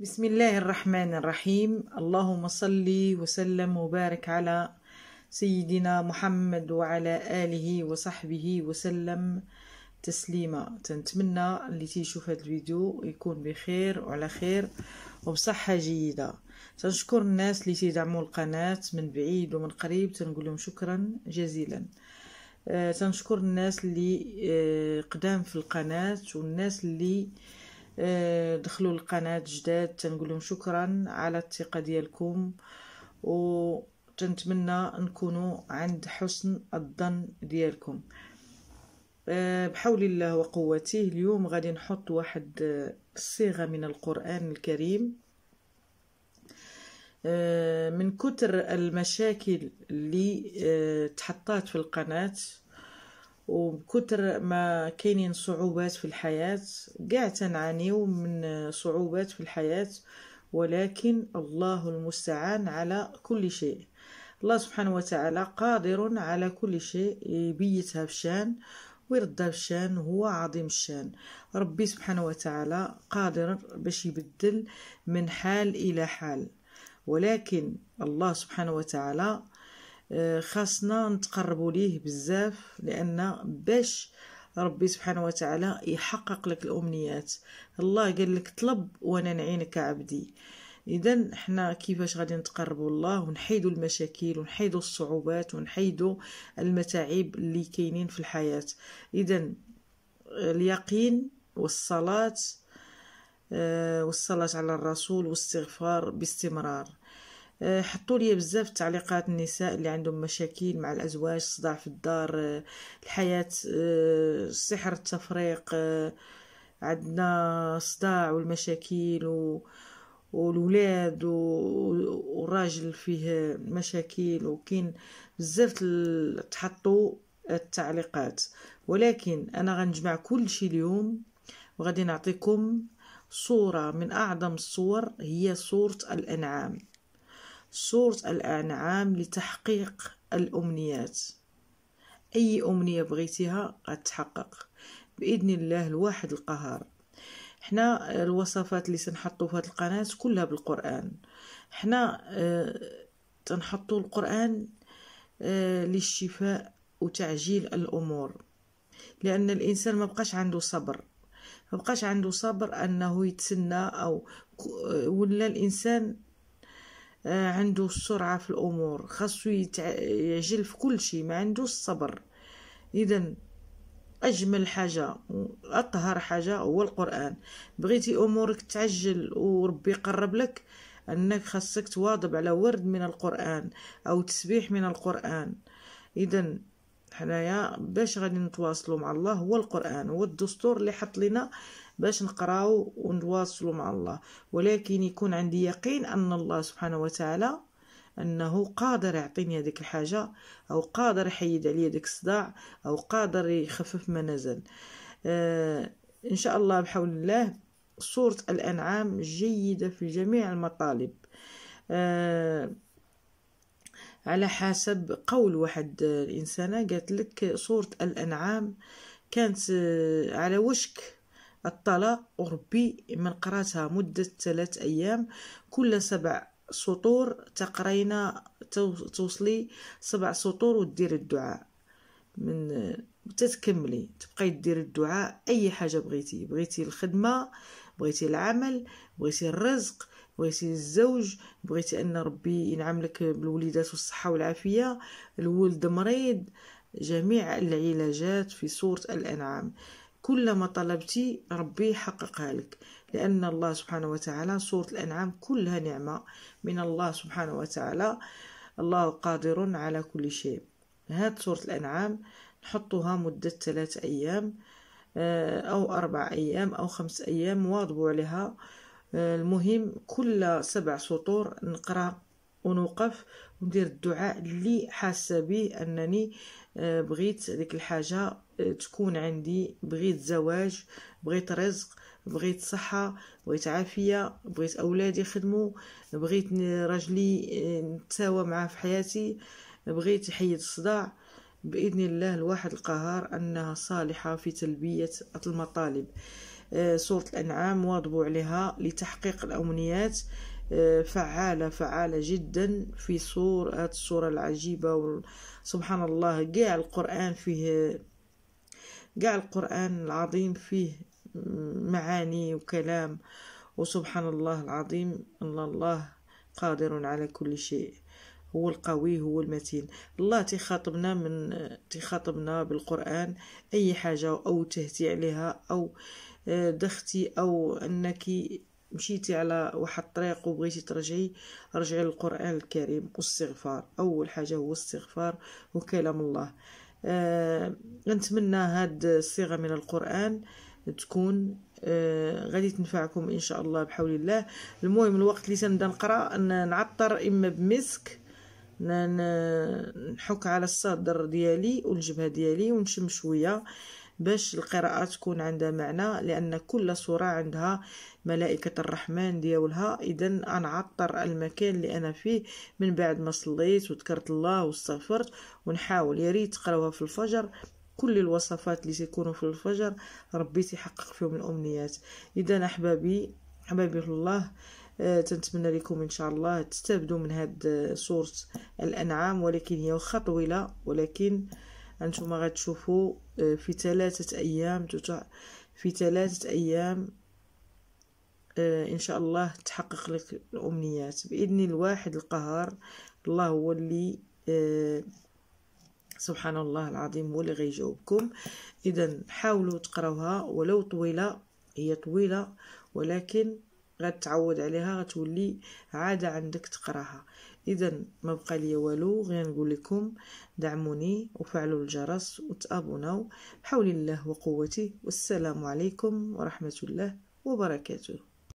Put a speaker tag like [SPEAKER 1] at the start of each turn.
[SPEAKER 1] بسم الله الرحمن الرحيم اللهم صل وسلم وبارك على سيدنا محمد وعلى آله وصحبه وسلم تسليما تنتمنى اللي تيشوف هذا الفيديو يكون بخير وعلى خير وبصحة جيدة تنشكر الناس اللي تيدعموا القناة من بعيد ومن قريب تنقول لهم شكرا جزيلا آه، تنشكر الناس اللي آه، قدام في القناة والناس اللي آه، دخلوا القناة جداد تنقول لهم شكرا على الثقة ديالكم و تنتمنى نكونوا عند حسن الظن ديالكم آه، بحول الله وقوته اليوم غادي نحط واحد آه، صيغة من القران الكريم من كتر المشاكل اللي تحطات في القناه وبكثر ما كاينين صعوبات في الحياة كاع تنعانيو من صعوبات في الحياة ولكن الله المستعان على كل شيء الله سبحانه وتعالى قادر على كل شيء يبيتها بشان ويردها بشان هو عظيم الشان ربي سبحانه وتعالى قادر باش يبدل من حال إلى حال ولكن الله سبحانه وتعالى آه، خاصنا نتقربوا ليه بزاف لان باش ربي سبحانه وتعالى يحقق لك الامنيات الله قال لك طلب وانا نعينك عبدي اذا حنا كيفاش غادي نتقربوا الله ونحيدوا المشاكل ونحيدوا الصعوبات ونحيدوا المتاعب اللي كاينين في الحياه اذا اليقين والصلاه آه، والصلاه على الرسول والاستغفار باستمرار آه، حطوا لي بزاف تعليقات النساء اللي عندهم مشاكل مع الازواج صداع في الدار آه، الحياه آه، سحر التفريق عندنا صداع والمشاكل و... والولاد و... والراجل فيه مشاكل وكين بزاف تحطوا التعليقات ولكن انا غنجمع كل شيء اليوم وغادي نعطيكم صورة من أعظم الصور هي صورة الأنعام سورة الأنعام لتحقيق الأمنيات أي أمنية بغيتيها غتحقق بإذن الله الواحد القهار حنا الوصفات اللي سنحطو في هذه القناة كلها بالقرآن حنا آه، تنحطو القرآن آه، للشفاء وتعجيل الأمور لأن الإنسان ما بقاش عنده صبر ما بقاش عنده صبر أنه يتسنى أو آه، ولا الإنسان آه، عنده السرعة في الأمور خاصو يتع... يعجل في كل شيء ما عنده الصبر إذا أجمل حاجة وأطهر حاجة هو القرآن بغيتي أمورك تعجل وربي يقرب لك أنك خاصك تواظب على ورد من القرآن أو تسبيح من القرآن إذا حنايا باش غادي نتواصلوا مع الله هو القرآن هو الدستور اللي حط لنا باش نقراو ونواصلوا مع الله ولكن يكون عندي يقين ان الله سبحانه وتعالى انه قادر يعطيني هذيك الحاجه او قادر يحيد عليا داك الصداع او قادر يخفف ما نزل آه ان شاء الله بحول الله سوره الانعام جيده في جميع المطالب آه على حسب قول واحد الانسانه قالت لك سوره الانعام كانت آه، على وشك الطلاق أوروبي من قرأتها مدة ثلاث أيام كل سبع سطور تقرينا توصلي سبع سطور ودير الدعاء من تتكملي تبقاي ديري الدعاء اي حاجه بغيتي بغيتي الخدمه بغيتي العمل بغيتي الرزق بغيتي الزوج بغيتي ان ربي ينعم لك بالوليدات والصحه والعافيه الولد مريض جميع العلاجات في سوره الانعام كل ما طلبتي ربي يحققها لك لأن الله سبحانه وتعالى سورة الأنعام كلها نعمة من الله سبحانه وتعالى الله قادر على كل شيء هاد سورة الأنعام نحطوها مدة ثلاثة أيام آه، أو أربع أيام أو خمس أيام واضبوا عليها آه، المهم كل سبع سطور نقرأ ونوقف وندير الدعاء اللي حاسه به انني آه، بغيت ديك الحاجة آه، تكون عندي بغيت زواج بغيت رزق بغيت صحة بغيت عافية بغيت أولادي يخدموا بغيت رجلي آه، نتساوى معاه في حياتي بغيت يحيد الصداع بإذن الله الواحد القهار أنها صالحة في تلبية المطالب سورة الأنعام واضبوا عليها لتحقيق الأمنيات آه، فعالة فعالة جدا في صور هذه الصورة العجيبة سبحان الله قاع القرآن فيه قاع القرآن العظيم فيه معاني وكلام وسبحان الله العظيم أن الله قادر على كل شيء هو القوي هو المتين الله تخاطبنا من تخاطبنا بالقرآن أي حاجة أو تهتي عليها أو آه، دختي أو أنك مشيتي على واحد الطريق وبغيتي ترجعي رجعي للقران الكريم والاستغفار اول حاجه هو الاستغفار وكلام الله آه نتمنى هاد الصيغه من القران تكون آه غادي تنفعكم ان شاء الله بحول الله المهم الوقت اللي تنبدا نقرا نعطر اما بمسك نحك على الصدر ديالي والجبهه ديالي ونشم شويه باش القراءة تكون عندها معنى لأن كل سورة عندها ملائكة الرحمن ديالها إذا أنعطر المكان اللي أنا فيه من بعد ما صليت وذكرت الله واستغفرت ونحاول يا ريت تقراوها في الفجر كل الوصفات اللي تيكونوا في الفجر ربي تيحقق فيهم الامنيات اذا احبابي احبابي في الله آه، تنتمنى لكم ان شاء الله تستافدوا من هاد سورة آه، الانعام ولكن هي واخا طويله ولكن انتما غتشوفوا آه، في ثلاثه ايام في ثلاثه ايام آه، ان شاء الله تحقق لك الامنيات باذن الواحد القهار الله هو اللي آه، سبحان الله العظيم هو اللي غيجاوبكم اذا حاولوا تقراوها ولو طويله هي طويله ولكن غتعود عليها غتولي عادة عندك تقراها اذا ما بقى لي والو غير نقول لكم دعموني وفعلوا الجرس وتابوناو بحول الله وقوته والسلام عليكم ورحمه الله وبركاته